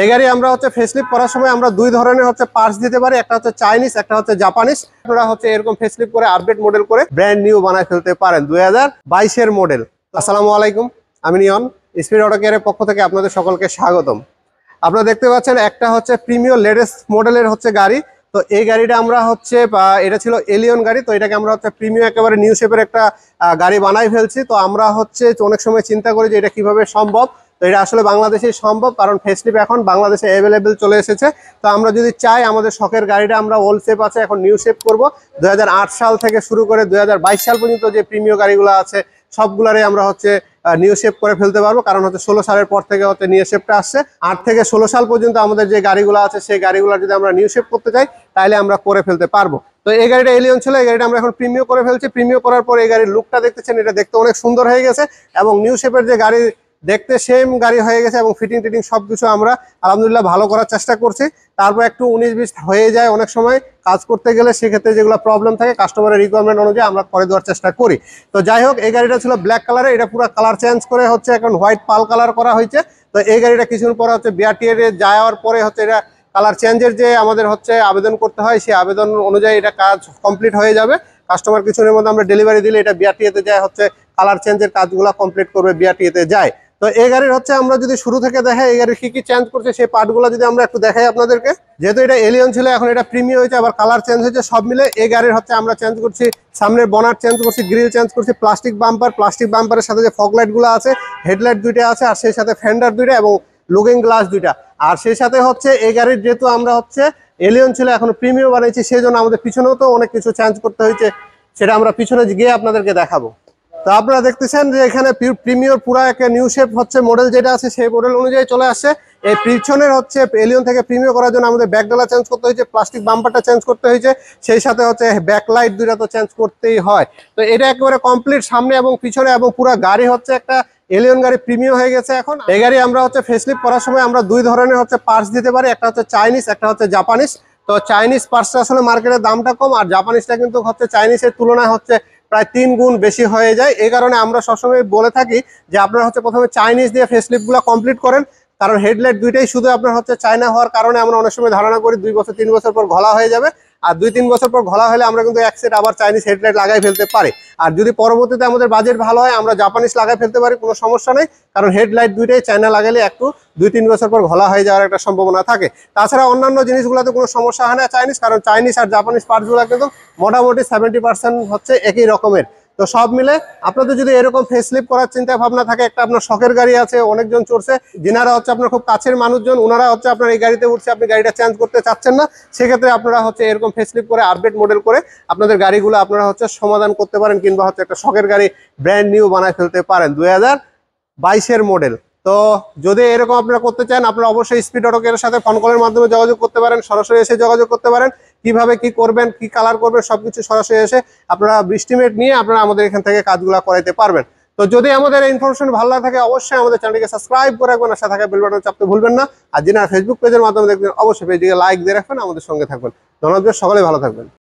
এই গাড়ি আমরা হচ্ছে ফেসলিপ করার সময় আমরা দুই ধরনের হচ্ছে পার্টস দিতে পারি একটা হচ্ছে চাইনিজ একটা হচ্ছে জাপানিজ আপনারা হচ্ছে এরকম ফেসলিপ করে আপডেট মডেল করে ব্র্যান্ড নিউ বানায় ফেলতে পারেন দুই হাজার বাইশের মডেল আসসালামু আলাইকুম আমি নিয়ন স্পিড অটো কেয়ারের পক্ষ থেকে আপনাদের সকলকে স্বাগতম আপনারা দেখতে পাচ্ছেন একটা হচ্ছে প্রিমিয়র লেটেস্ট মডেলের হচ্ছে গাড়ি তো এই গাড়িটা আমরা হচ্ছে এটা ছিল এলিয়ন গাড়ি তো এটাকে আমরা হচ্ছে প্রিমিয়াম একেবারে নিউ শেপের একটা গাড়ি বানাই ফেলছি তো আমরা হচ্ছে অনেক সময় চিন্তা করি যে এটা কিভাবে সম্ভব তো এটা আসলে বাংলাদেশে সম্ভব কারণ ফেসলিপ এখন বাংলাদেশে অ্যাভেলেবেল চলে এসেছে তো আমরা যদি চাই আমাদের শখের গাড়িটা আমরা ওল্ড শেপ আছে এখন নিউ শেপ করবো দু সাল থেকে শুরু করে দু সাল পর্যন্ত যে প্রিমিয় গাড়িগুলো আছে সবগুলারই আমরা হচ্ছে নিউ শেপ করে ফেলতে পারবো কারণ হচ্ছে ষোলো সালের পর থেকে হচ্ছে নিউ শেপটা আসছে আট থেকে ষোলো সাল পর্যন্ত আমাদের যে গাড়িগুলো আছে সেই গাড়িগুলো যদি আমরা নিউ শেপ করতে চাই তাহলে আমরা করে ফেলতে পারবো তো এই গাড়িটা এলিয়ন ছিল এই গাড়িটা আমরা এখন প্রিমিয় করে ফেলছি প্রিমিয় করার পর এই গাড়ির লুকটা দেখতেছেন এটা দেখতে অনেক সুন্দর হয়ে গেছে এবং নিউ শেপের যে গাড়ি দেখতে সেম গাড়ি হয়ে গেছে এবং ফিটিং টিটিং সব কিছু আমরা আলহামদুলিল্লাহ ভালো করার চেষ্টা করছি তারপর একটু উনিশ বিশ হয়ে যায় অনেক সময় কাজ করতে গেলে সেক্ষেত্রে যেগুলো প্রবলেম থাকে কাস্টমারের রিকোয়ারমেন্ট অনুযায়ী আমরা করে দেওয়ার চেষ্টা করি তো যাই হোক এই গাড়িটা ছিল ব্ল্যাক কালারে এটা পুরো কালার চেঞ্জ করে হচ্ছে এখন হোয়াইট পাল কালার করা হয়েছে তো এই গাড়িটা কিছুদিন পরে হচ্ছে বিআরটিএ যাওয়ার পরে হচ্ছে এটা কালার চেঞ্জের যে আমাদের হচ্ছে আবেদন করতে হয় সেই আবেদন অনুযায়ী এটা কাজ কমপ্লিট হয়ে যাবে কাস্টমার কিছুদিনের মধ্যে আমরা ডেলিভারি দিলে এটা বিআরটিএতে যায় হচ্ছে কালার চেঞ্জের কাজগুলো কমপ্লিট করবে বিআরটিএতে যায় তো এই গাড়ির হচ্ছে আমরা যদি শুরু থেকে দেখাই এই গাড়ির কি কি চেঞ্জ করছে সেই পার্টগুলো যদি আমরা একটু দেখাই আপনাদেরকে যেহেতু এটা এলিয়ন ছিল এখন এটা প্রিমিয়াম হয়েছে আবার কালার চেঞ্জ হয়েছে সব মিলে এই গাড়ির হচ্ছে আমরা চেঞ্জ করছি সামনের বনার চেঞ্জ করছি গ্রিল চেঞ্জ করছি প্লাস্টিক বাম্পার প্লাস্টিক বাম্পারের সাথে যে ফগলাইটগুলো আছে হেডলাইট দুইটা আছে আর সেই সাথে ফ্যান্ডার দুইটা এবং লুকিং গ্লাস দুইটা আর সেই সাথে হচ্ছে এই গাড়ির যেহেতু আমরা হচ্ছে এলিয়ন ছিল এখন প্রিমিয়াম বানিয়েছি সেই জন্য আমাদের পিছনেও তো অনেক কিছু চেঞ্জ করতে হয়েছে সেটা আমরা পিছনে গিয়ে আপনাদেরকে দেখাবো তো আপনারা দেখতেছেন যে এখানে প্রিমিয়র পুরা একটা নিউ শেপ হচ্ছে মডেল যেটা আছে সেই মডেল অনুযায়ী চলে আসছে এই পিছনের হচ্ছে এলিয়ন থেকে প্রিমিয়র করার জন্য আমাদের ব্যাকডালা চেঞ্জ করতে হয়েছে প্লাস্টিক বাম্পারটা চেঞ্জ করতে হয়েছে সেই সাথে হচ্ছে ব্যাকলাইট দুইটা তো চেঞ্জ করতেই হয় তো এটা একেবারে কমপ্লিট সামনে এবং পিছনে এবং পুরো গাড়ি হচ্ছে একটা এলিয়ন গাড়ি প্রিমিয়ম হয়ে গেছে এখন এই গাড়ি আমরা হচ্ছে ফেসলিপ করার সময় আমরা দুই ধরনের হচ্ছে পার্স দিতে পারি একটা হচ্ছে চাইনিজ একটা হচ্ছে জাপানিজ তো চাইনিজ পার্সটা আসলে মার্কেটের দামটা কম আর জাপানিজটা কিন্তু হচ্ছে চাইনিজের তুলনায় হচ্ছে প্রায় তিন গুণ বেশি হয়ে যায় এই কারণে আমরা সবসময় বলে থাকি যে আপনারা হচ্ছে প্রথমে চাইনিজ দিয়ে ফেসলিপগুলো কমপ্লিট করেন কারণ হেডলাইট দুইটাই শুধু আপনার হচ্ছে চায়না হওয়ার কারণে আমরা অনেক সময় ধারণা করি দুই বছর তিন বছর পর ঘলা হয়ে যাবে আর দুই তিন বছর পর ঘোলা হলে আমরা কিন্তু এক সেট আবার চাইনিজ হেডলাইট লাগাই ফেলতে পারি আর যদি পরবর্তীতে আমাদের বাজেট ভালো হয় আমরা জাপানিজ লাগাই ফেলতে পারি কোনো সমস্যা নেই কারণ হেডলাইট দুইটাই চায়না লাগালে একটু দুই তিন বছর পর ঘোলা হয়ে যাওয়ার একটা সম্ভাবনা থাকে তাছাড়া অন্যান্য জিনিসগুলোতে কোনো সমস্যা হয় না চাইনিজ কারণ চাইনিজ আর জাপানিজ পার্টসগুলো কিন্তু মোটামুটি সেভেন্টি পার্সেন্ট হচ্ছে একই রকমের তো সব মিলে আপনাদের যদি এরকম ফেসলিপ করার চিন্তা ভাবনা থাকে একটা আপনার শখের গাড়ি আছে অনেকজন চড়ছে যেনারা হচ্ছে আপনার খুব কাছের মানুষজন ওনারা হচ্ছে আপনার এই গাড়িতে উঠছে আপনি গাড়িটা চেঞ্জ করতে চাচ্ছেন না সেক্ষেত্রে আপনারা হচ্ছে এরকম ফেসলিপ করে আপডেট মডেল করে আপনাদের গাড়িগুলো আপনারা হচ্ছে সমাধান করতে পারেন কিংবা হচ্ছে একটা শখের গাড়ি ব্র্যান্ড নিউ বানায় ফেলতে পারেন দুই হাজার বাইশের মডেল তো যদি এরকম আপনারা করতে চান আপনারা অবশ্যই স্পিড অটোকের সাথে ফোন কলের মাধ্যমে যোগাযোগ করতে পারেন সরাসরি এসে যোগাযোগ করতে পারেন কিভাবে কি করবেন কি কালার করবেন সবকিছু সরাসরি এসে আপনারা বৃষ্টিমেট নিয়ে আপনারা আমাদের এখান থেকে কাজগুলো করাইতে পারবেন তো যদি আমাদের ইনফরমেশন ভালো না থাকে অবশ্যই আমাদের চ্যানেলকে সাবস্ক্রাইব করে রাখবেন আশা থাকা বেলবাটন চাপতে ভুলবেন না আর যিনি ফেসবুক পেজের মাধ্যমে দেখবেন অবশ্যই পেজটিকে লাইক দিয়ে রাখবেন আমাদের সঙ্গে থাকবেন ধন্যবাদ সকলে ভালো থাকবেন